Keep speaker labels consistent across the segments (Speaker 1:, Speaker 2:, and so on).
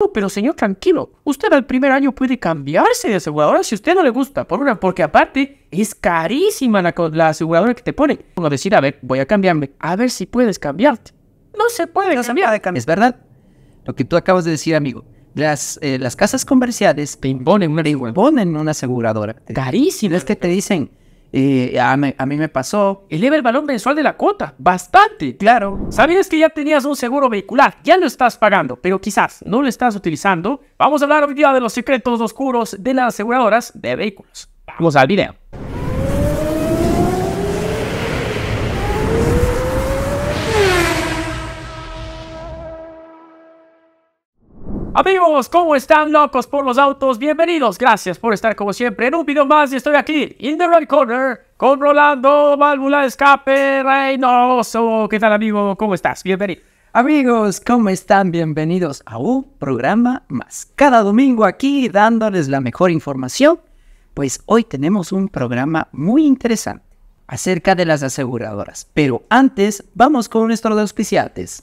Speaker 1: No, pero señor, tranquilo. Usted al primer año puede cambiarse de aseguradora si a usted no le gusta. Por una, porque aparte es carísima la, aseguradora que te pone. Uno decir, a ver, voy a cambiarme. A
Speaker 2: ver si puedes cambiarte. No se puede cambiar. de Es verdad. Lo que tú acabas de decir, amigo. Las, eh, las casas comerciales te imponen una, te imponen una aseguradora. Carísima. Es que te dicen, a, a, mí me pasó. Eleva el valor mensual de la cuota,
Speaker 1: bastante. Claro. Sabías que ya tenías un seguro vehicular, ya lo estás pagando, pero quizás no lo estás utilizando. Vamos a hablar hoy día de los secretos oscuros de las aseguradoras de vehículos. Vamos al video. Amigos, ¿cómo están locos por los autos? Bienvenidos, gracias por estar como siempre en un video más y estoy aquí, in the right corner, con Rolando, válvula de escape, Reynoso.
Speaker 2: ¿Qué tal amigo? ¿Cómo estás? Bienvenido. Amigos, ¿cómo están? Bienvenidos a un programa más. Cada domingo aquí dándoles la mejor información, pues hoy tenemos un programa muy interesante acerca de las aseguradoras. Pero antes, vamos con de auspiciantes.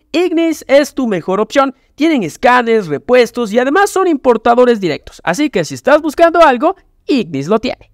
Speaker 1: Ignis es tu mejor opción. Tienen escáneres, repuestos y además son importadores directos. Así que si estás buscando algo, Ignis lo tiene.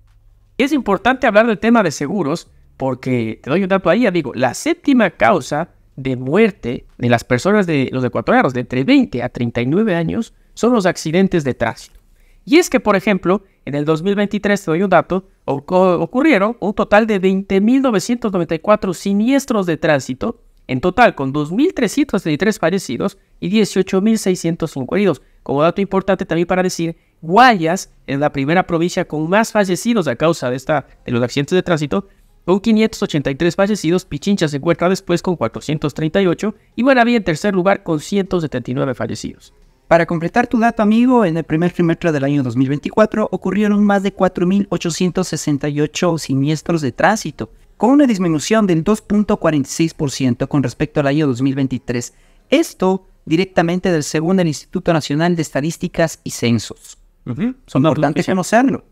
Speaker 1: Es importante hablar del tema de seguros porque, te doy un dato ahí, digo, la séptima causa de muerte de las personas de los ecuatorianos de entre 20 a 39 años son los accidentes de tránsito. Y es que, por ejemplo, en el 2023, te doy un dato, ocurrieron un total de 20.994 siniestros de tránsito en total, con 2.333 fallecidos y 18.605 heridos. Como dato importante también para decir, Guayas es la primera provincia con más fallecidos a causa de, esta, de los accidentes de tránsito, con 583 fallecidos, Pichincha se encuentra después con 438 y Guanabí en tercer lugar con 179 fallecidos.
Speaker 2: Para completar tu dato, amigo, en el primer trimestre del año 2024 ocurrieron más de 4.868 siniestros de tránsito, con una disminución del 2.46% con respecto al año 2023. Esto directamente del segundo del Instituto Nacional de Estadísticas y Censos. Es importante Son pues, conocerlo.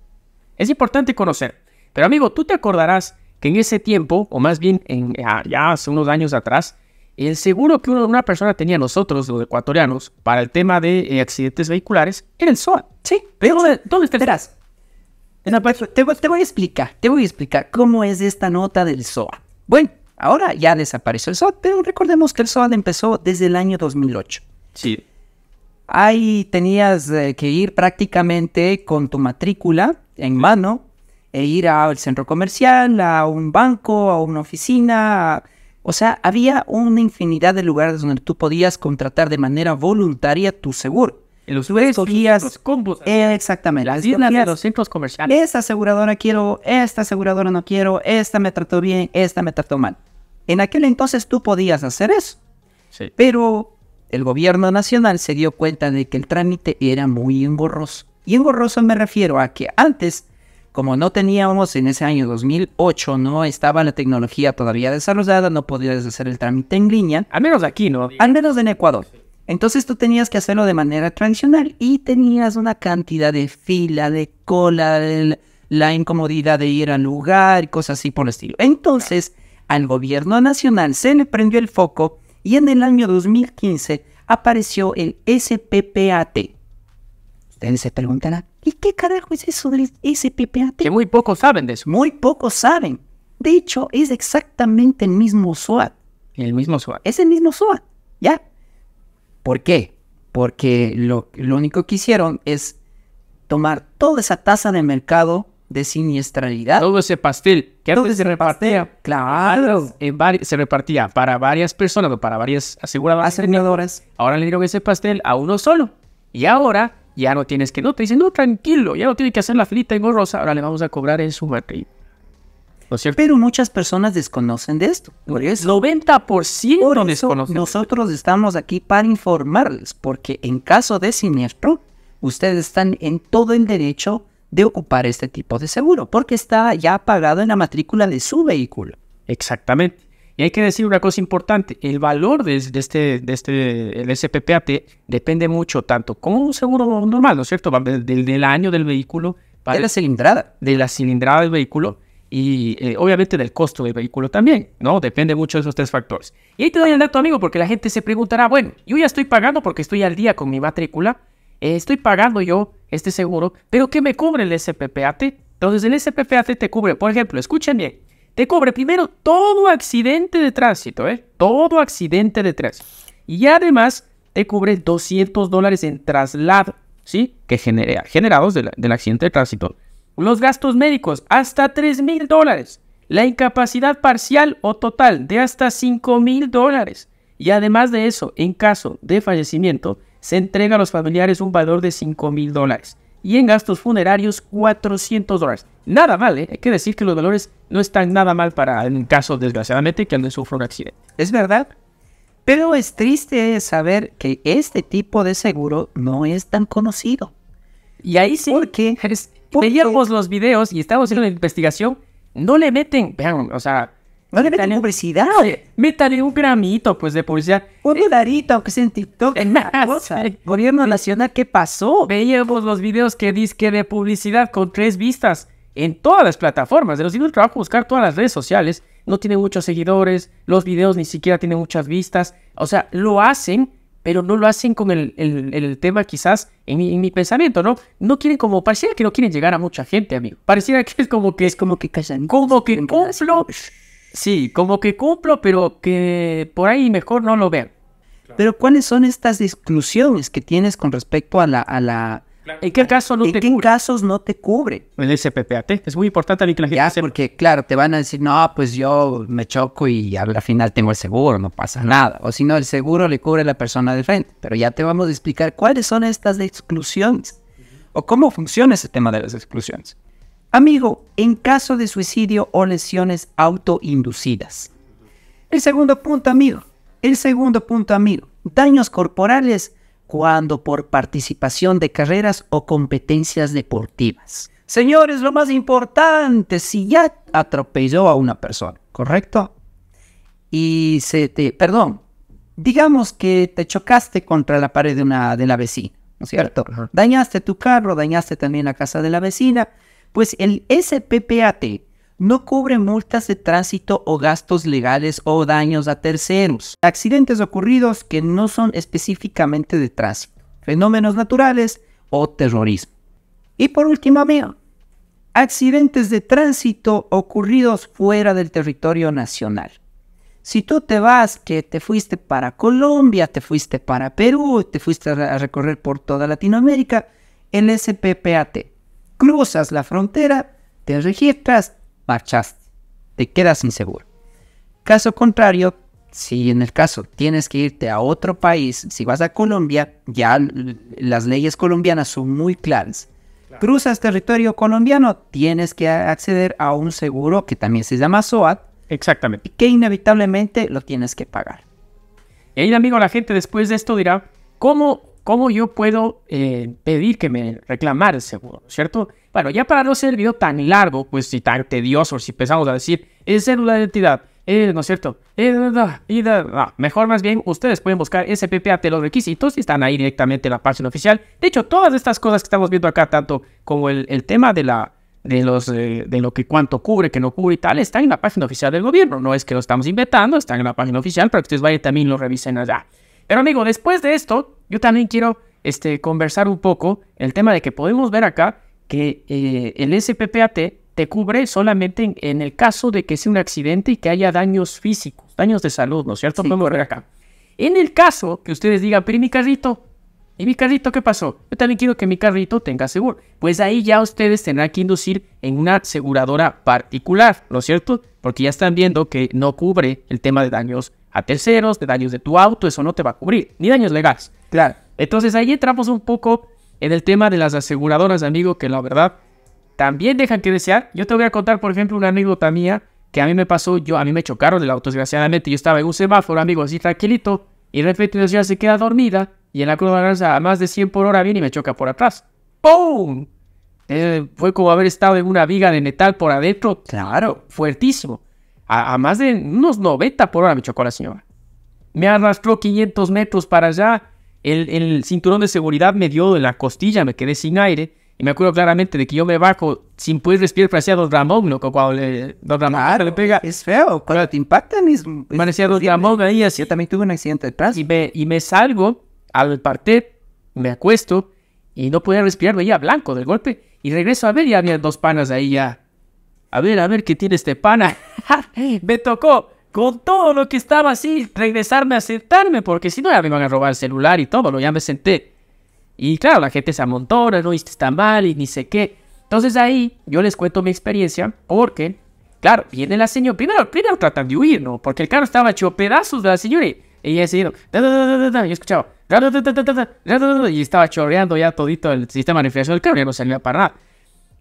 Speaker 1: Es importante conocer. Pero amigo, tú te acordarás que en ese tiempo, o más bien en, ya hace unos años atrás, el seguro que una persona tenía nosotros, los ecuatorianos, para
Speaker 2: el tema de eh, accidentes vehiculares, era el SOA. Sí. Pero ¿dónde, dónde pues, te, voy, a explicar, te voy a explicar cómo es esta nota del SOA. Bueno, ahora ya desapareció el SOA, pero recordemos que el SOA empezó desde el año 2008. Sí. Ahí tenías eh, que ir prácticamente con tu matrícula en mano e ir al centro comercial, a un banco, a una oficina. O sea, había una infinidad de lugares donde tú podías contratar de manera voluntaria tu seguro. En los tres días, los exactamente. Las los centros comerciales. Esta aseguradora quiero, esta aseguradora no quiero, esta me trató bien, esta me trató mal. En aquel entonces tú podías hacer eso. Sí. Pero el gobierno nacional se dio cuenta de que el trámite era muy engorroso. Y engorroso me refiero a que antes, como no teníamos en ese año 2008, no estaba la tecnología todavía desarrollada, no podías hacer el trámite en línea. Al menos aquí, ¿no? Al menos en Ecuador. Entonces tú tenías que hacerlo de manera tradicional y tenías una cantidad de fila, de cola, la incomodidad de ir al lugar, y cosas así por el estilo. Entonces al gobierno nacional se le prendió el foco y en el año 2015 apareció el SPPAT. Ustedes se preguntarán, ¿y qué carajo es eso del SPPAT? Que muy pocos saben de eso. Muy pocos saben. De hecho, es exactamente el mismo SWAT. El mismo SWAT. Es el mismo SWAT, ¿ya? ¿Por qué? Porque lo, lo único que hicieron es tomar toda esa tasa de mercado de siniestralidad. Todo ese pastel que antes se repartía. Claro. En
Speaker 1: se repartía para varias personas o para varias aseguradoras. Ahora le dieron ese pastel a uno solo. Y ahora ya no tienes que. No, te dicen, no, tranquilo, ya no tienes que hacer la filita en Ahora
Speaker 2: le vamos a cobrar en su pero muchas personas desconocen de esto. Por 90% por eso Nosotros estamos aquí para informarles, porque en caso de siniestro, ustedes están en todo el derecho de ocupar este tipo de seguro, porque está ya pagado en la matrícula de su vehículo. Exactamente.
Speaker 1: Y hay que decir una cosa importante, el valor de, este, de este el SPPAT depende mucho tanto como un seguro normal, ¿no es cierto? Del, del año del vehículo. De la cilindrada. De la cilindrada del vehículo y eh, obviamente del costo del vehículo también, ¿no? Depende mucho de esos tres factores. Y ahí te doy el dato, amigo, porque la gente se preguntará, bueno, yo ya estoy pagando porque estoy al día con mi matrícula, eh, estoy pagando yo este seguro, pero ¿qué me cubre el SPPAT? Entonces el SPPAT te cubre, por ejemplo, escuchen bien, te cubre primero todo accidente de tránsito, ¿eh? Todo accidente de tránsito. Y además te cubre 200 dólares en traslado, ¿sí? Que genera, generados del accidente de tránsito los gastos médicos hasta 3 mil dólares, la incapacidad parcial o total de hasta 5 mil dólares. Y además de eso, en caso de fallecimiento, se entrega a los familiares un valor de 5 mil dólares. Y en gastos funerarios, 400 dólares. Nada mal, ¿eh? hay que decir que los valores no están nada mal para un caso, desgraciadamente, que no
Speaker 2: sufra un accidente. Es verdad. Pero es triste saber que este tipo de seguro no es tan conocido. Y ahí sí. Porque veíamos los
Speaker 1: videos y estábamos haciendo la investigación, no le meten, vean, o sea... No le meten publicidad. Métale un gramito, pues, de publicidad. Un dolarito, aunque sea en TikTok. En cosa. Gobierno Nacional, ¿qué pasó? Veíamos los videos que dice de publicidad con tres vistas en todas las plataformas. De los dio el trabajo buscar todas las redes sociales. No tiene muchos seguidores, los videos ni siquiera tienen muchas vistas. O sea, lo hacen pero no lo hacen con el, tema quizás en mi, pensamiento, ¿no? No quieren como, pareciera que no quieren llegar a mucha gente, amigo. Pareciera que es como que... Es como que callan. Como que cumplo. Sí, como que cumplo, pero que por ahí mejor no lo vean.
Speaker 2: Pero ¿cuáles son estas exclusiones que tienes con respecto a la ¿En qué, caso no ¿En casos no te cubre? El SPPAT. Es muy importante que la gente ya, porque claro, te van a decir, no, pues yo me choco y al final tengo el seguro, no pasa nada. O si no, el seguro le cubre a la persona de frente. Pero ya te vamos a explicar cuáles son estas exclusiones o cómo funciona ese tema de las exclusiones. Amigo, en caso de suicidio o lesiones autoinducidas. El segundo punto, amigo. El segundo punto, amigo. Daños corporales cuando por participación de carreras o competencias deportivas. Señores, lo más importante, si ya atropelló a una persona, ¿correcto? Y se te, perdón, digamos que te chocaste contra la pared de, una, de la vecina, ¿no es cierto? Dañaste tu carro, dañaste también la casa de la vecina, pues el SPPAT no cubre multas de tránsito o gastos legales o daños a terceros, accidentes ocurridos que no son específicamente de tránsito, fenómenos naturales o terrorismo. Y por último, amigo, accidentes de tránsito ocurridos fuera del territorio nacional. Si tú te vas, que te fuiste para Colombia, te fuiste para Perú, te fuiste a recorrer por toda Latinoamérica, el SPPAT. Cruzas la frontera, te registras, marchaste, te quedas inseguro. Caso contrario, si en el caso tienes que irte a otro país, si vas a Colombia, ya las leyes colombianas son muy claras. Cruzas territorio colombiano, tienes que acceder a un seguro que también se llama SOAT. Exactamente. Que inevitablemente lo tienes que pagar.
Speaker 1: Y ahí, amigo, la gente después de esto dirá, ¿cómo ¿Cómo yo puedo eh, pedir que me reclamar el seguro, ¿cierto? Bueno, ya para no ser el video tan largo, pues si tan tedioso, si empezamos a decir, es célula de identidad, eh, ¿no es cierto? Eh, Mejor más bien, ustedes pueden buscar SPPAT los requisitos y están ahí directamente en la página oficial. De hecho, todas estas cosas que estamos viendo acá, tanto como el, tema de la de los de lo que cuánto cubre, que no cubre y tal, está en la página oficial del gobierno. No es que lo estamos inventando, está en la página oficial para que ustedes vayan también lo revisen allá. Pero amigo, después de esto, yo también quiero este, conversar un poco el tema de que podemos ver acá que eh, el SPPAT te cubre solamente en, el caso de que sea un accidente y que haya daños físicos, daños de salud, ¿no es cierto? Podemos ver acá. En el caso que ustedes digan, pero mi carrito? ¿Y mi carrito qué pasó? Yo también quiero que mi carrito tenga seguro. Pues ahí ya ustedes tendrán que inducir en una aseguradora particular, ¿no es cierto? Porque ya están viendo que no cubre el tema de daños a terceros, de daños de tu auto, eso no te va a cubrir, ni daños legales. Claro. Entonces ahí entramos un poco en el tema de las aseguradoras, amigo, que la verdad también dejan que desear. Yo te voy a contar, por ejemplo, una anécdota mía que a mí me pasó, yo, a mí me chocaron el auto, desgraciadamente. Yo estaba en un semáforo, amigo, así tranquilito, y de repente una se queda dormida y en la cruz de lanza, a más de 100 por hora viene y me choca por atrás. ¡Pum! Eh, fue como haber estado en una viga de metal por adentro. Claro, fuertísimo a, más de unos 90 por hora me chocó la señora. Me arrastró 500 metros para allá. El, cinturón de seguridad me dio de la costilla, me quedé sin aire. Y me acuerdo claramente de que yo me bajo sin poder respirar, para Don Ramón, loco, cuando le, le pega. Es feo, cuando te impactan es... parecía ahí así. Yo también tuve un accidente atrás. Y y me salgo al parter, me acuesto y no podía respirar, veía blanco del golpe. Y regreso a ver y había dos panas ahí ya a ver, a ver qué tiene este pana. me tocó con todo lo que estaba así, regresarme a sentarme, porque si no ya me iban a robar el celular y todo, lo ya me senté. Y claro, la gente se amontona, no, viste está mal y ni sé qué. Entonces ahí yo les cuento mi experiencia, porque, claro, viene la señora, primero, primero tratan de huir, ¿no? Porque el carro estaba hecho pedazos de la señora y ella se yo escuchaba, y estaba chorreando ya todito el sistema de refrigeración del carro, ya no salió para nada.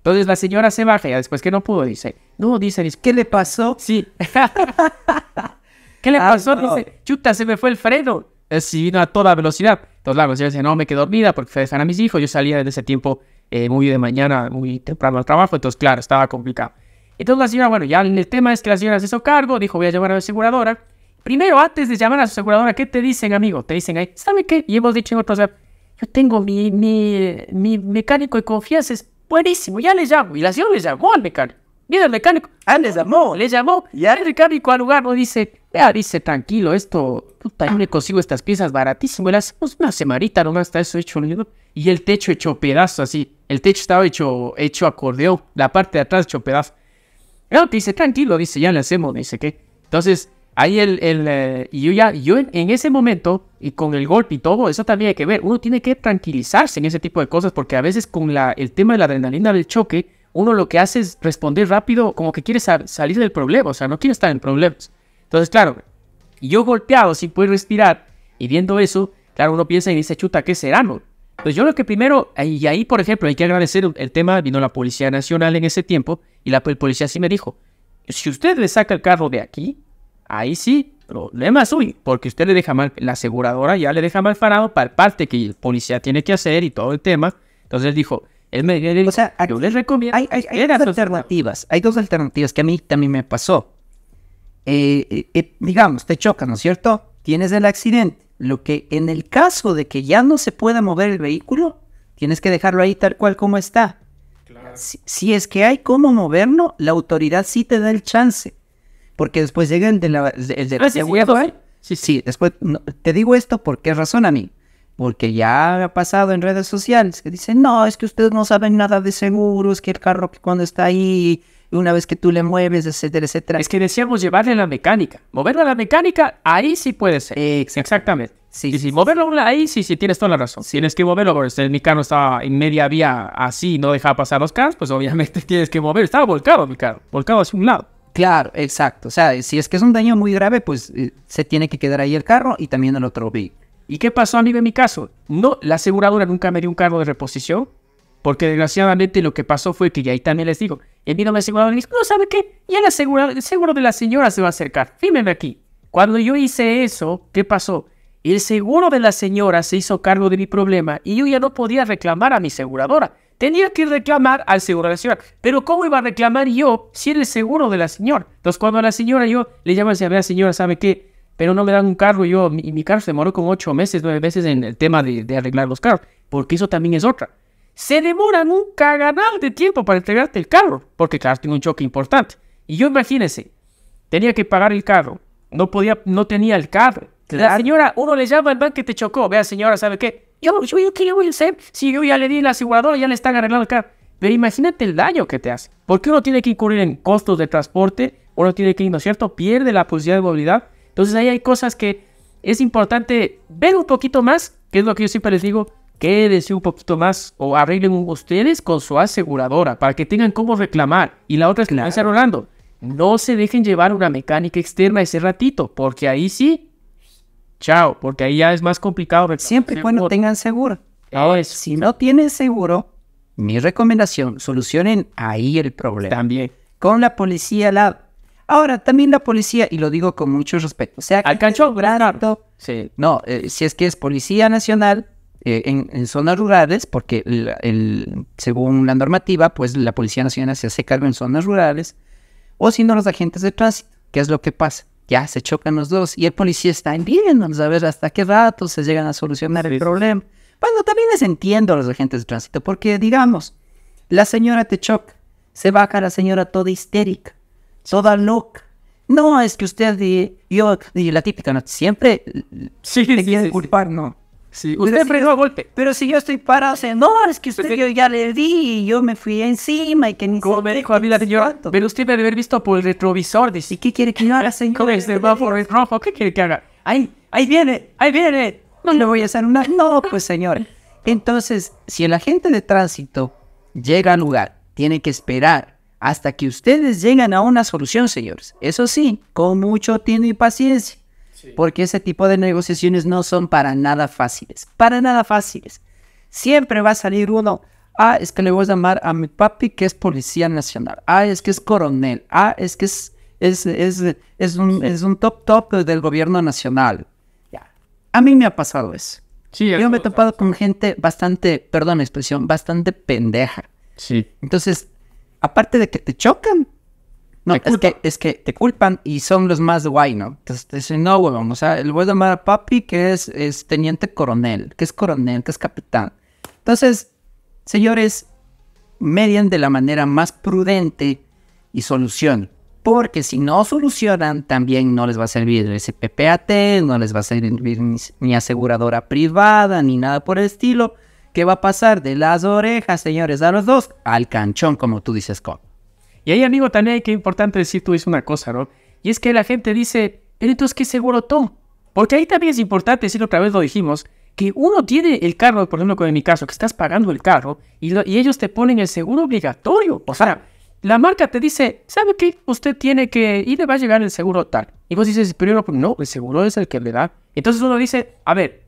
Speaker 1: Entonces la señora se baja, y después que no pudo, dice, no, dice, ¿qué le pasó? Sí. ¿Qué le ah, pasó? Dice, chuta, se me fue el freno. Sí, vino a toda velocidad. Entonces la señora dice, no, me quedo dormida porque fue a a mis hijos. Yo salía desde ese tiempo eh, muy de mañana, muy temprano al trabajo, entonces claro, estaba complicado. Entonces la señora, bueno, ya el tema es que la señora se hizo cargo, dijo, voy a llamar a la aseguradora. Primero, antes de llamar a su aseguradora, ¿qué te dicen, amigo? Te dicen ahí, ¿sabe qué? Y hemos dicho en sea yo tengo mi, mi, mi mecánico de confianza, es Buenísimo, ya le llamo. Y la señora le llamó al mecánico. mira el mecánico. Ah, le llamó. Le llamó. Y el mecánico al lugar nos dice, vea, dice, tranquilo, esto, puta, yo le consigo estas piezas baratísimo. las hacemos una semanita no está eso hecho. Y el techo hecho pedazo así. El techo estaba hecho, hecho acordeón. La parte de atrás hecho pedazo. No, dice, tranquilo, dice, ya le hacemos, dice ¿qué?, Entonces, Ahí el, eh, y yo ya, yo en, ese momento, y con el golpe y todo, eso también hay que ver, uno tiene que tranquilizarse en ese tipo de cosas, porque a veces con la, el tema de la adrenalina del choque, uno lo que hace es responder rápido, como que quiere salir del problema, o sea, no quiere estar en problemas. Entonces, claro, yo golpeado, sin poder respirar, y viendo eso, claro, uno piensa y dice, chuta, ¿qué será, no? Pues yo lo que primero, y ahí por ejemplo hay que agradecer el tema, vino la Policía Nacional en ese tiempo y la policía sí me dijo, si usted le saca el carro de aquí, ahí sí, problema suyo, porque usted le deja mal, la aseguradora ya le deja mal parado para parte que el policía
Speaker 2: tiene que hacer y todo el tema. Entonces dijo, o sea, yo les recomiendo. Hay, dos alternativas, hay dos alternativas que a mí también me pasó. Eh, eh, eh, digamos, te choca, ¿no es cierto? Tienes el accidente. Lo que en el caso de que ya no se pueda mover el vehículo, tienes que dejarlo ahí tal cual como está. si, es que hay cómo moverlo, la autoridad sí te da el chance porque después llegan de la, el de, ah, sí, sí, ¿eh? Sí, sí, después te digo esto por qué razón a mí. Porque ya ha pasado en redes sociales que dicen, no, es que ustedes no saben nada de seguros, que el carro que cuando está ahí, una vez que tú le mueves, etcétera, etcétera. Es que decíamos llevarle la mecánica. moverlo a la
Speaker 1: mecánica, ahí sí puede ser. Exactamente. Y Sí, si moverlo ahí sí, sí, tienes toda la razón. Si Tienes que moverlo, porque si mi carro estaba en media vía así, no dejaba pasar los carros, pues obviamente tienes que mover.
Speaker 2: Estaba volcado mi carro, volcado hacia un lado. Claro, exacto. O sea, si es que es un daño muy grave, pues eh, se tiene que quedar ahí el carro y también el otro vehículo. ¿Y qué pasó a mí en mi caso? No, la
Speaker 1: aseguradora nunca me dio un cargo de reposición, porque desgraciadamente lo que pasó fue que ya ahí también les digo, y vino la aseguradora y dijo, no, ¿sabe qué? Ya el, el seguro de la señora se va a acercar, fíjeme aquí. Cuando yo hice eso, ¿qué pasó? El seguro de la señora se hizo cargo de mi problema y yo ya no podía reclamar a mi aseguradora tenía que reclamar al seguro de la señora. Pero ¿cómo iba a reclamar yo si era el seguro de la señora? Entonces cuando a la señora yo le llamo y decía, a la señora, ¿sabe qué? Pero no me dan un carro, yo, y mi carro se demoró como ocho meses, nueve meses en el tema de, arreglar los carros, porque eso también es otra. Se demoran un caganal de tiempo para entregarte el carro, porque claro, tengo un choque importante. Y yo imagínense, tenía que pagar el carro, no podía, no tenía el carro, la señora, uno le llama, al banco que te chocó. Vea, señora, ¿sabe qué? Yo, yo, yo, ¿qué yo Si yo ya le di la aseguradora, ya le están arreglando acá. Pero imagínate el daño que te hace. Porque uno tiene que incurrir en costos de transporte, uno tiene que ir, ¿no es cierto? Pierde la posibilidad de movilidad. Entonces ahí hay cosas que es importante ver un poquito más, que es lo que yo siempre les digo, quédense un poquito más o arreglen ustedes con su aseguradora para que tengan cómo reclamar. Y la otra es que claro. Rolando, no se dejen llevar una mecánica externa ese ratito, porque
Speaker 2: ahí sí chao, porque ahí ya es más complicado. Siempre y cuando tengan seguro. Eh, si no tienen seguro, mi recomendación, solucionen ahí el problema. También. Con la policía al lado. Ahora, también la policía, y lo digo con mucho respeto, o sea, al cancho grande. sí. No, eh, si es que es policía nacional eh, en, zonas rurales, porque según la normativa, pues la policía nacional se hace cargo en zonas rurales, o si no los agentes de tránsito, que es lo que pasa ya se chocan los dos y el policía está vamos a ver hasta qué rato se llegan a solucionar el problema. Bueno, también les entiendo a los agentes de tránsito, porque digamos, la señora te choca, se baja la señora toda histérica, toda loca. No, es que usted y yo, y la típica, ¿no? siempre sí, te quiere culpar, no. Sí. Usted frenó a golpe. Pero si yo estoy parado, señores es que usted yo ya le di y yo me fui encima y que ni Como me dijo
Speaker 1: a mí la señora, pero usted debe haber visto por el retrovisor. Dice, ¿y qué quiere que yo haga, señor? Con el semáforo este rojo,
Speaker 2: ¿qué quiere que haga? Ahí, ahí viene, ahí viene. No le voy a hacer una... No, pues señor. Entonces, si el agente de tránsito llega al lugar, tiene que esperar hasta que ustedes lleguen a una solución, señores. Eso sí, con mucho tiempo y paciencia. Porque ese tipo de negociaciones no son para nada fáciles. Para nada fáciles. Siempre va a salir uno. Ah, es que le voy a llamar a mi papi que es policía nacional. Ah, es que es coronel. Ah, es que es, es, un, es un top top del gobierno nacional. Ya. A mí me ha pasado eso. Sí, Yo me he topado con gente bastante, perdón la expresión, bastante pendeja. Sí. Entonces, aparte de que te chocan, no, es que, es que te culpan y son los más guay, ¿no? Entonces te dicen, no, huevón, o sea, le voy a llamar papi que es, teniente coronel, que es coronel, que es capitán. Entonces, señores, median de la manera más prudente y solución. Porque si no solucionan, también no les va a servir ese PPAT, no les va a servir ni, aseguradora privada, ni nada por el estilo. ¿Qué va a pasar de las orejas, señores, a los dos? Al canchón, como tú dices, Scott.
Speaker 1: Y ahí, amigo, también hay que importante decir tú es una cosa, ¿no? Y es que la gente dice, pero entonces, ¿qué seguro todo? Porque ahí también es importante decir, otra vez lo dijimos, que uno tiene el carro, por ejemplo, con en mi caso, que estás pagando el carro y, ellos te ponen el seguro obligatorio. O sea, la marca te dice, ¿sabe qué? Usted tiene que, y le va a llegar el seguro tal. Y vos dices, pero no, el seguro es el que le da. Entonces uno dice, a ver,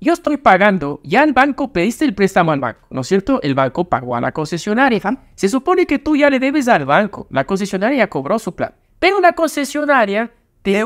Speaker 1: yo estoy pagando, ya el banco pediste el préstamo al banco, ¿no es cierto? El banco pagó a la concesionaria. Se supone que tú ya le debes al banco, la concesionaria cobró su plan, pero una concesionaria te de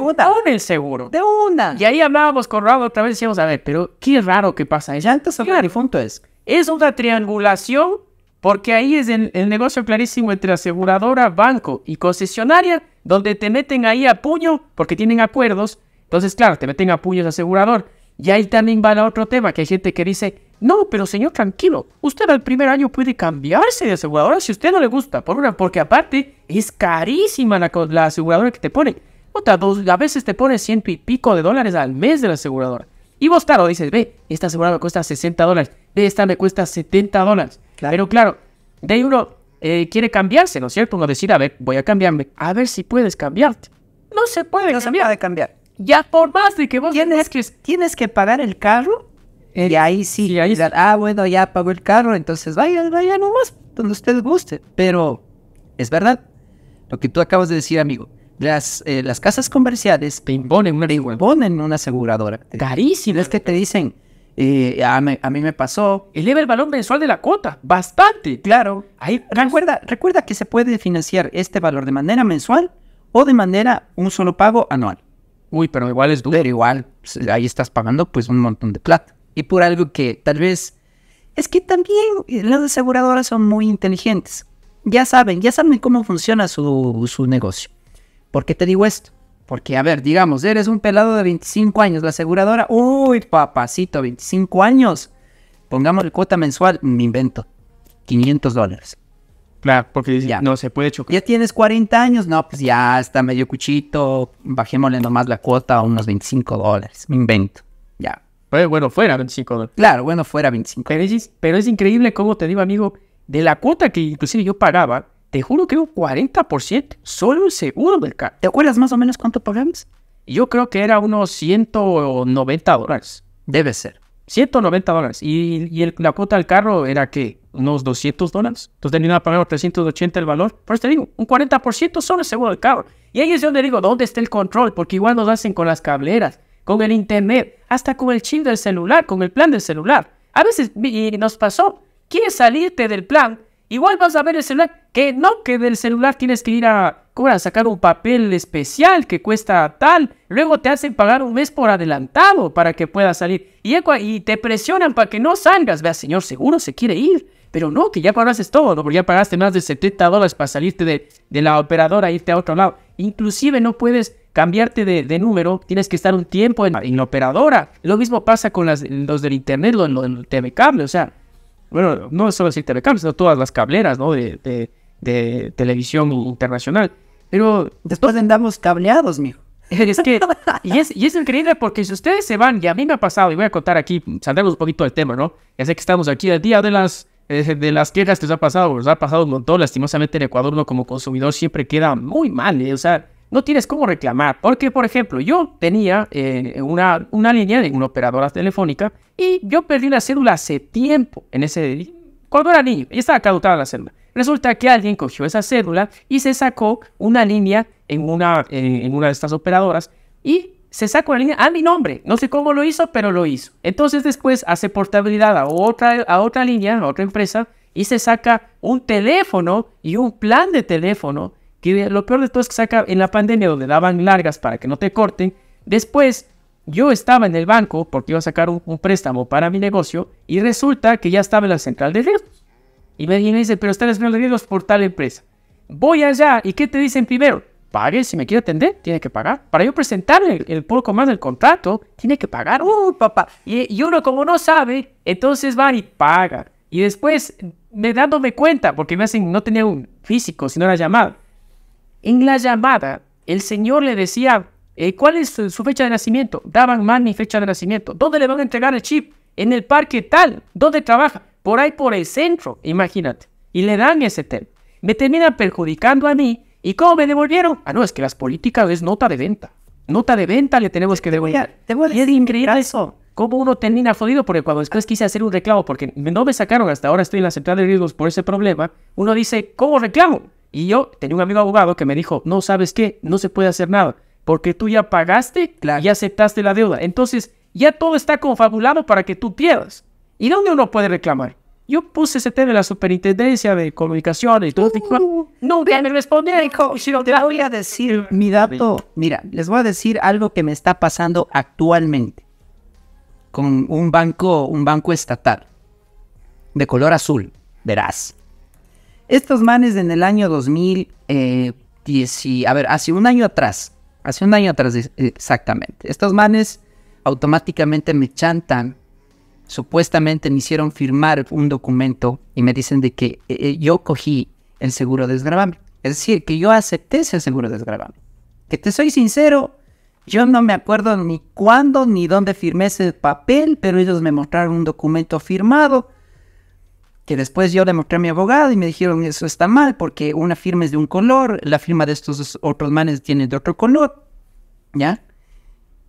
Speaker 1: el seguro. De una. Y ahí hablábamos con otra vez decíamos, a ver, pero qué raro que pasa. Ya antes claro, el punto es, es una triangulación porque ahí es el, negocio clarísimo entre aseguradora, banco y concesionaria, donde te meten ahí a puño porque tienen acuerdos. Entonces, claro, te meten a puño asegurador. Y ahí también va a otro tema, que hay gente que dice, no, pero señor, tranquilo, usted al primer año puede cambiarse de aseguradora si a usted no le gusta, por una, porque aparte es carísima la, la aseguradora que te pone. Otra, dos, a veces te pone ciento y pico de dólares al mes de la aseguradora. Y vos, claro, dices, ve, esta aseguradora me cuesta 60 dólares, ve, esta me cuesta 70 dólares. Pero claro, de uno eh, quiere cambiarse, ¿no es cierto? Uno decir a ver, voy a cambiarme, a ver si puedes cambiarte. No se puede no cambiar. Se puede cambiar. Ya
Speaker 2: por más de que vos tienes, que, tienes que pagar el carro. Eh, y ahí sí, ah, bueno, ya pagó el carro, entonces vaya vayan nomás, donde ustedes guste. Pero es verdad, lo que tú acabas de decir, amigo. Las, eh, las casas comerciales te imponen una, en una aseguradora. Carísimo. Es que te dicen, eh, a, mí me pasó. Eleva el valor mensual de la cuota, bastante. Claro. Ahí, recuerda, recuerda que se puede financiar este valor de manera mensual o de manera un solo pago anual. Uy, pero igual es duro. igual, ahí estás pagando pues un montón de plata. Y por algo que tal vez... Es que también eh, las aseguradoras son muy inteligentes. Ya saben, ya saben cómo funciona su, su negocio. ¿Por qué te digo esto? Porque, a ver, digamos, eres un pelado de 25 años, la aseguradora, uy, papacito, 25 años. Pongamos la cuota mensual, me invento, 500 dólares. Claro, porque ya. no se puede chocar. Ya tienes 40 años, no, pues ya está medio cuchito, bajémosle nomás la cuota a unos 25 dólares, me invento, ya. bueno, fuera 25 dólares. Claro, bueno, fuera 25.
Speaker 1: Pero es, pero es increíble cómo te digo, amigo, de la cuota que inclusive yo pagaba, te juro que un 40% solo el seguro del carro. ¿Te acuerdas más o menos cuánto pagamos? Yo creo que era unos 190 dólares. Debe ser. 190 dólares. Y, la cuota del carro era qué? unos 200 dólares. Entonces que pagar 380 el valor. Por eso te digo, un 40% solo el seguro del carro. Y ahí es donde digo, ¿dónde está el control? Porque igual nos hacen con las cableras, con el internet, hasta con el chip del celular, con el plan del celular. A veces nos pasó, quieres salirte del plan, igual vas a ver el celular, que no, que del celular tienes que ir a, a sacar un papel especial que cuesta tal, luego te hacen pagar un mes por adelantado para que puedas salir y, y te presionan para que no salgas. Vea, señor, seguro se quiere ir. Pero no, que ya pagaste todo, ¿no? porque ya pagaste más de 70 dólares para salirte de, la operadora e irte a otro lado. Inclusive no puedes cambiarte de, número, tienes que estar un tiempo en, la operadora. Lo mismo pasa con las, los del internet, los, de TV cable, o sea, bueno, no solo es el TV cable, sino todas las cableras, ¿no? De, televisión internacional. Pero después andamos cableados, mijo. Es que, y es, y es, increíble porque si ustedes se van, y a mí me ha pasado, y voy a contar aquí, saldremos un poquito del tema, ¿no? Ya sé que estamos aquí el día de las de las quejas que os ha pasado, os ha pasado un montón, lastimosamente en Ecuador uno como consumidor siempre queda muy mal, eh, o sea, no tienes cómo reclamar, porque por ejemplo yo tenía eh, una, una línea de una operadora telefónica y yo perdí la cédula hace tiempo, en ese cuando era niño, ya estaba caducada la cédula. Resulta que alguien cogió esa cédula y se sacó una línea en una, eh, en una de estas operadoras y se saca una línea a ah, mi nombre. No sé cómo lo hizo, pero lo hizo. Entonces después hace portabilidad a otra, a otra línea, a otra empresa, y se saca un teléfono y un plan de teléfono, que lo peor de todo es que saca en la pandemia donde daban largas para que no te corten. Después yo estaba en el banco porque iba a sacar un, préstamo para mi negocio y resulta que ya estaba en la central de riesgos. Y me, dice, pero está en la central de riesgos por tal empresa. Voy allá y ¿qué te dicen primero? pague, si me quiere atender, tiene que pagar. Para yo presentarle el, poco más del contrato, tiene que pagar. Uy, papá. Y, uno como no sabe, entonces va y paga. Y después, me dándome cuenta, porque me hacen, no tenía un físico, sino la llamada. En la llamada, el señor le decía, eh, ¿cuál es su, fecha de nacimiento? Daban más mi fecha de nacimiento. ¿Dónde le van a entregar el chip? En el parque tal. ¿Dónde trabaja? Por ahí, por el centro, imagínate. Y le dan ese tel. Me termina perjudicando a mí ¿Y cómo me devolvieron? Ah, no, es que las políticas es nota de venta. Nota de venta le tenemos que devolver. es increíble eso. ¿Cómo uno termina jodido? Porque cuando después quise hacer un reclamo, porque no me sacaron, hasta ahora estoy en la central de riesgos por ese problema, uno dice, ¿cómo reclamo? Y yo tenía un amigo abogado que me dijo, no, ¿sabes qué? No se puede hacer nada, porque tú ya pagaste y aceptaste la deuda. Entonces, ya todo está confabulado para que tú pierdas. ¿Y dónde uno puede reclamar? Yo puse ese tema en la superintendencia de comunicación y todo. Uh. no me
Speaker 2: responder Si no Te voy a decir mi dato. Mira, les voy a decir algo que me está pasando actualmente con un banco, un banco estatal de color azul. Verás. Estos manes en el año 2010, eh, a ver, hace un año atrás, hace un año atrás eh, exactamente, estos manes automáticamente me chantan supuestamente me hicieron firmar un documento y me dicen de que eh, eh, yo cogí el seguro desgrabable. Es decir, que yo acepté ese seguro desgrabable. Que te soy sincero, yo no me acuerdo ni cuándo ni dónde firmé ese papel, pero ellos me mostraron un documento firmado que después yo le mostré a mi abogado y me dijeron eso está mal porque una firma es de un color, la firma de estos otros manes tiene de otro color, ¿ya?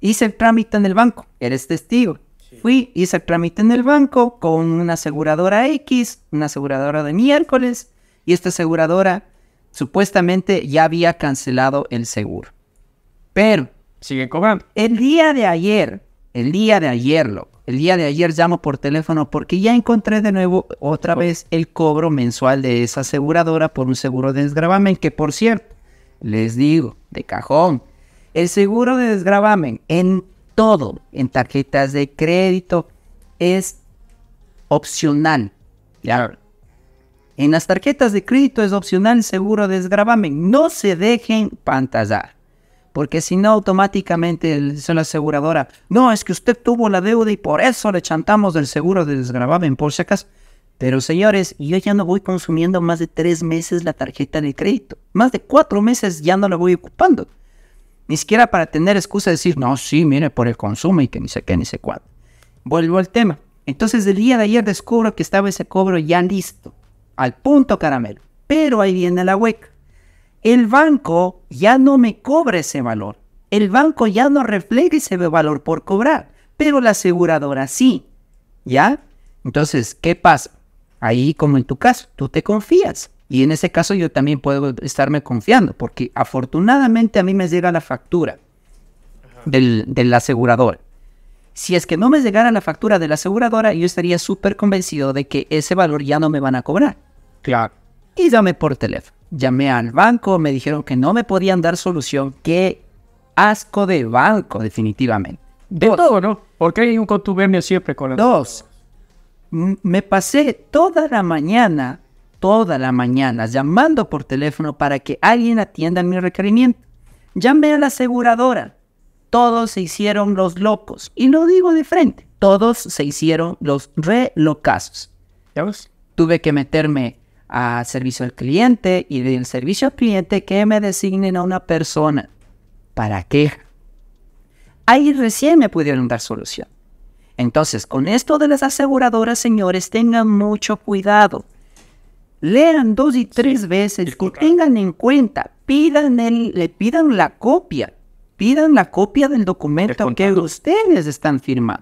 Speaker 2: Hice el trámite en el banco, eres testigo. Fui, hice el trámite en el banco con una aseguradora X, una aseguradora de miércoles, y esta aseguradora supuestamente ya había cancelado el seguro. Pero... Sigue cobrando. El día de ayer, el día de ayer, lo, el día de ayer llamo por teléfono porque ya encontré de nuevo otra oh. vez el cobro mensual de esa aseguradora por un seguro de desgravamen que por cierto, les digo, de cajón, el seguro de desgravamen en todo en tarjetas de crédito es opcional. Claro. En las tarjetas de crédito es opcional el seguro de desgravamen. No se dejen pantallar. Porque si no, automáticamente dice la aseguradora, no, es que usted tuvo la deuda y por eso le chantamos el seguro de desgravamen, por si acaso. Pero señores, yo ya no voy consumiendo más de tres meses la tarjeta de crédito. Más de cuatro meses ya no la voy ocupando. Ni siquiera para tener excusa de decir, no, sí, mire, por el consumo y que ni sé qué, ni sé cuánto. Vuelvo al tema. Entonces, el día de ayer descubro que estaba ese cobro ya listo, al punto caramelo. Pero ahí viene la hueca. El banco ya no me cobra ese valor. El banco ya no refleja ese valor por cobrar, pero la aseguradora sí. ¿Ya? Entonces, ¿qué pasa? Ahí, como en tu caso, tú te confías. Y en ese caso yo también puedo estarme confiando, porque afortunadamente a mí me llega la factura del, asegurador. Si es que no me llegara la factura de la aseguradora, yo estaría súper convencido de que ese valor ya no me van a cobrar. Claro. Y llamé por teléfono. Llamé al banco, me dijeron que no me podían dar solución. Qué asco de banco, definitivamente. De todo, ¿no? Porque hay un contubernio siempre con la... Dos. Me pasé toda la mañana toda la mañana llamando por teléfono para que alguien atienda mi requerimiento. Llamé a la aseguradora. Todos se hicieron los locos. Y lo digo de frente, todos se hicieron los re locazos. Tuve que meterme a servicio al cliente y del servicio al cliente que me designen a una persona. ¿Para qué? Ahí recién me pudieron dar solución. Entonces, con esto de las aseguradoras, señores, tengan mucho cuidado lean dos y tres veces tengan en cuenta, pidan le pidan la copia, pidan la copia del documento que ustedes están firmando.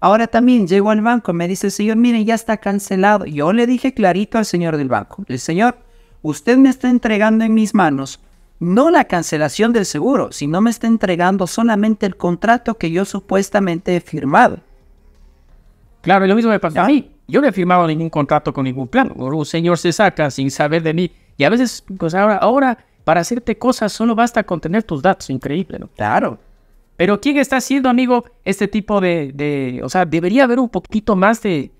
Speaker 2: Ahora también llego al banco, me dice, señor, miren, ya está cancelado. Yo le dije clarito al señor del banco, el señor, usted me está entregando en mis manos no la cancelación del seguro, sino me está entregando solamente el contrato que yo supuestamente he firmado. Claro, y lo mismo me pasó a mí. Yo
Speaker 1: no he firmado ningún contrato con ningún plan. Un señor se saca sin saber de mí. Y a veces, pues ahora, ahora, para hacerte cosas solo basta con tener tus datos. Increíble, ¿no? Claro. Pero ¿quién está haciendo, amigo, este tipo de, de, O sea, debería haber un poquito más de,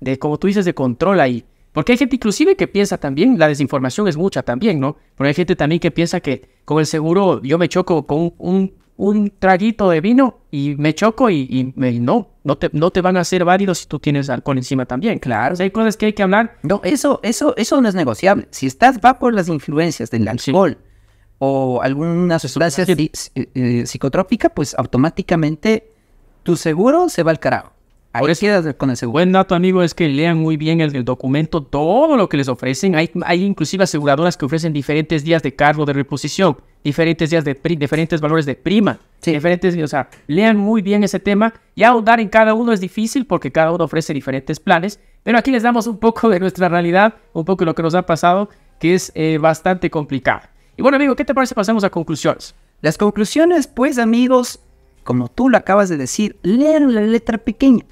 Speaker 1: de, como tú dices, de control ahí. Porque hay gente inclusive que piensa también, la desinformación es mucha también, ¿no? Pero hay gente también que piensa que con el seguro yo me choco con un, un traguito de vino y me choco y, no, no te, no te van a hacer válidos si tú tienes alcohol encima también.
Speaker 2: Claro. hay cosas que hay que hablar. No, eso, eso, eso no es negociable. Si estás bajo las influencias del alcohol o alguna sustancia eh, psicotrópica, pues automáticamente tu seguro se va al carajo. Ahí quedas con el seguro. Buen dato, amigo, es que
Speaker 1: lean muy bien el, el documento, todo lo que les ofrecen. Hay, hay inclusive aseguradoras que ofrecen diferentes días de cargo de reposición diferentes días de diferentes valores de prima, sí. diferentes, o sea, lean muy bien ese tema y ahondar en cada uno es difícil porque cada uno ofrece diferentes planes, pero aquí les damos un poco de nuestra realidad, un poco de lo que nos ha pasado, que es eh, bastante complicado.
Speaker 2: Y bueno, amigo, ¿qué te parece pasamos a conclusiones? Las conclusiones, pues, amigos, como tú lo acabas de decir, lean la letra pequeña.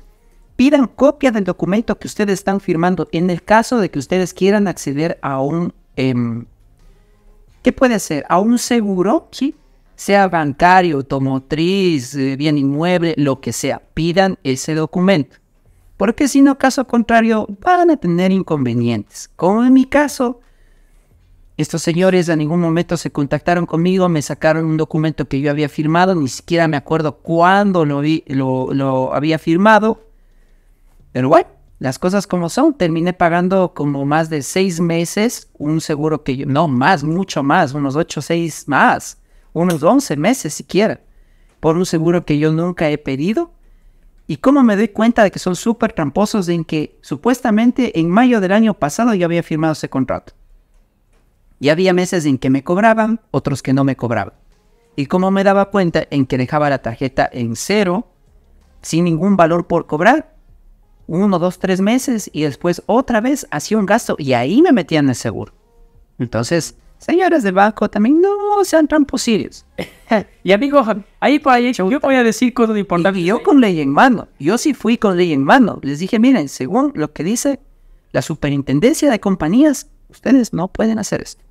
Speaker 2: Pidan copia del documento que ustedes están firmando en el caso de que ustedes quieran acceder a un em, ¿Qué puede ser a un seguro, ¿sí? sea bancario, automotriz, eh, bien inmueble, lo que sea, pidan ese documento. Porque si no, caso contrario, van a tener inconvenientes. Como en mi caso, estos señores a ningún momento se contactaron conmigo, me sacaron un documento que yo había firmado, ni siquiera me acuerdo cuándo lo, vi, lo, lo había firmado. Pero bueno, las cosas como son. Terminé pagando como más de seis meses un seguro que yo, no más, mucho más, unos ocho, seis más, unos once meses siquiera, por un seguro que yo nunca he pedido. ¿Y cómo me doy cuenta de que son súper tramposos en que supuestamente en mayo del año pasado yo había firmado ese contrato? Y había meses en que me cobraban, otros que no me cobraban. ¿Y cómo me daba cuenta en que dejaba la tarjeta en cero, sin ningún valor por cobrar? uno, dos, tres meses y después otra vez hacía un gasto y ahí me metían el seguro. Entonces, señores de banco también no sean tramposirios. y amigo, ahí por ahí yo voy a decir cosas importantes. Y yo con ley en mano, yo sí fui con ley en mano. Les dije, miren, según lo que dice la superintendencia de compañías, ustedes no pueden hacer esto.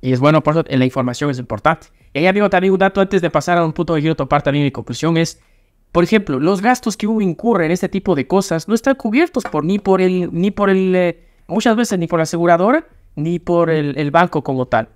Speaker 1: Y es bueno, por eso la información es importante. Y ahí, amigo, también un dato antes de pasar a un punto que quiero topar también mi conclusión es por ejemplo, los gastos que uno incurre en este tipo de cosas no están cubiertos por ni por el, ni por el, eh, muchas veces ni por la aseguradora, ni por el, banco como tal.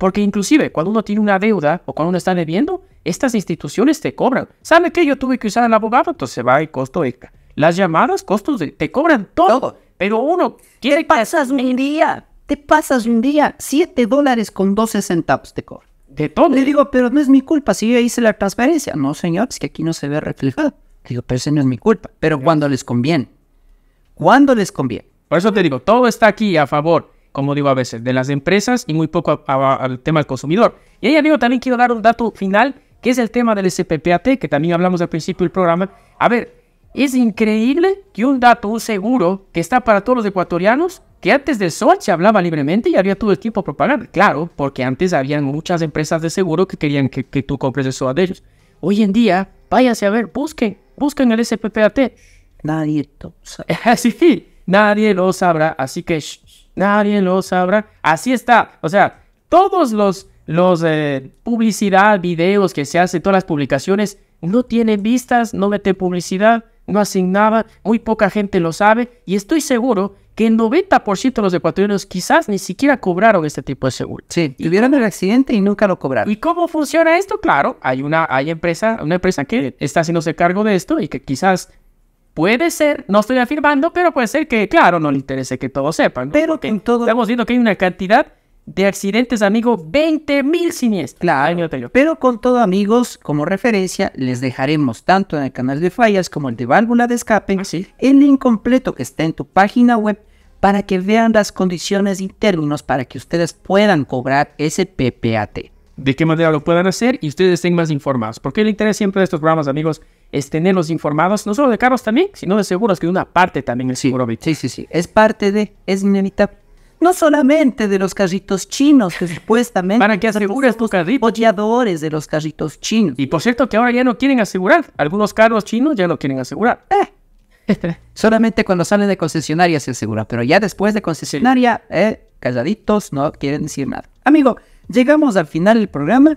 Speaker 1: porque inclusive cuando uno tiene una deuda o cuando uno está debiendo, estas instituciones te cobran. ¿Sabe qué? Yo tuve que usar al abogado, entonces va el costo extra. Las llamadas, costos, de, te cobran todo.
Speaker 2: Pero uno quiere... Te pasas un día, te pasas un día, 7 dólares con 12 centavos te cobran de todo. Le digo, pero no es mi culpa si yo hice la transparencia. No, señor, es pues que aquí no se ve reflejado. Le digo, pero ese no es mi culpa. Pero cuando les conviene. Cuando les
Speaker 1: conviene. Por eso te digo, todo está aquí a favor, como digo a veces, de las empresas y muy poco al tema del consumidor. Y ahí, amigo, también quiero dar un dato final, que es el tema del SPPAT, que también hablamos al principio del programa. A ver, es increíble que un dato, un seguro, que está para todos los ecuatorianos, que antes del sol se hablaba libremente y había todo el tiempo propaganda. Claro, porque antes habían muchas empresas de seguro que querían que, tú compres el SOAT de ellos. Hoy en día, váyanse a ver, busquen, busquen el SPPAT. Nadie lo sabrá. nadie lo sabrá, así que nadie lo sabrá. Así está, o sea, todos los, los eh, publicidad, videos que se hacen, todas las publicaciones, no tienen vistas, no meten publicidad, no hacen muy poca gente lo sabe y estoy seguro que el 90% de los ecuatorianos quizás ni siquiera cobraron este tipo de seguro. Sí, tuvieron el accidente y nunca lo cobraron. ¿Y cómo funciona esto? Claro, hay una, hay empresa, una empresa que está haciéndose cargo de esto y que quizás puede ser, no estoy afirmando, pero puede ser que, claro, no le interese que todos sepan. Pero que en todo... Estamos viendo que hay una cantidad de accidentes, amigo,
Speaker 2: 20 mil siniestros. Claro, pero con todo, amigos, como referencia, les dejaremos tanto en el canal de fallas como el de válvula de escape, ah, sí? el link completo que está en tu página web para que vean las condiciones y términos para que ustedes puedan cobrar ese PPAT.
Speaker 1: De qué manera lo puedan hacer y ustedes estén más informados. Porque el interés siempre de estos programas, amigos, es tenerlos informados, no solo de carros también, sino de seguros, que una parte también el seguro. Sí, sí, sí.
Speaker 2: Es parte de, es inevitable. No solamente de los carritos chinos, que supuestamente. Para que aseguras tus carritos. de los carritos chinos. Y por cierto, que ahora ya no quieren asegurar. Algunos carros chinos ya no quieren asegurar. Eh Solamente cuando salen de concesionaria se asegura, pero ya después de concesionaria, eh, calladitos, no quieren decir nada. Amigo, llegamos al final del programa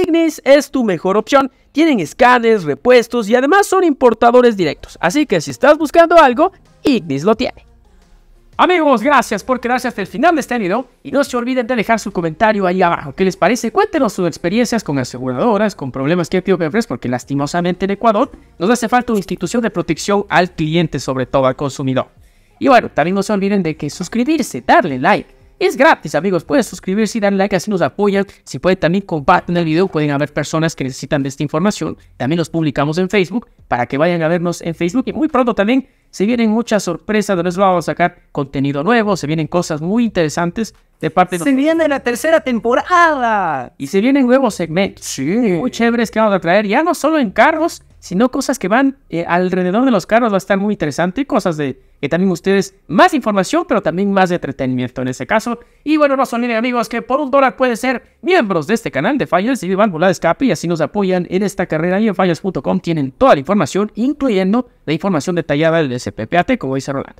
Speaker 1: Ignis es tu mejor opción. Tienen escáneres, repuestos y además son importadores directos. Así que si estás buscando algo, Ignis lo tiene. Amigos, gracias por quedarse hasta el final de este video y no se olviden de dejar su comentario ahí abajo. ¿Qué les parece? Cuéntenos sus experiencias con aseguradoras, con problemas que que enfrentar. porque lastimosamente en Ecuador nos hace falta una institución de protección al cliente, sobre todo al consumidor. Y bueno, también no se olviden de que suscribirse, darle like es gratis, amigos. Puedes suscribirse y darle like, así nos apoyan. Si pueden también compartir el video, pueden haber personas que necesitan de esta información. También los publicamos en Facebook para que vayan a vernos en Facebook. Y muy pronto también se vienen muchas sorpresas donde les vamos a sacar contenido nuevo. Se vienen cosas muy interesantes de parte de... ¡Se viene la tercera temporada! Y se vienen nuevos segmentos. Sí. Muy chéveres que vamos a traer, ya no solo en carros, sino cosas que van eh, alrededor de los carros. Va a estar muy interesante. Cosas de que también ustedes más información, pero también más de entretenimiento en ese caso. Y bueno, no son amigos que por un dólar pueden ser miembros de este canal de Fallas y vivan de Escape y así nos apoyan en esta carrera. Y en fallas.com tienen toda la información, incluyendo la información detallada del
Speaker 2: SPPAT, como dice Roland.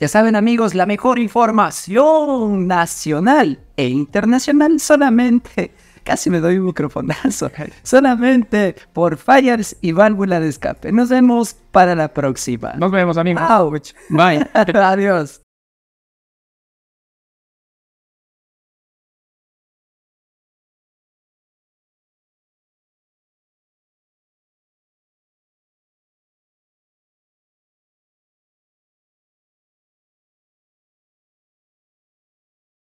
Speaker 2: Ya saben amigos, la mejor información nacional e internacional solamente Casi me doy un microfonazo. Solamente por fires y válvula de escape. Nos vemos para la próxima. Nos vemos, amigos. Bye. Adiós.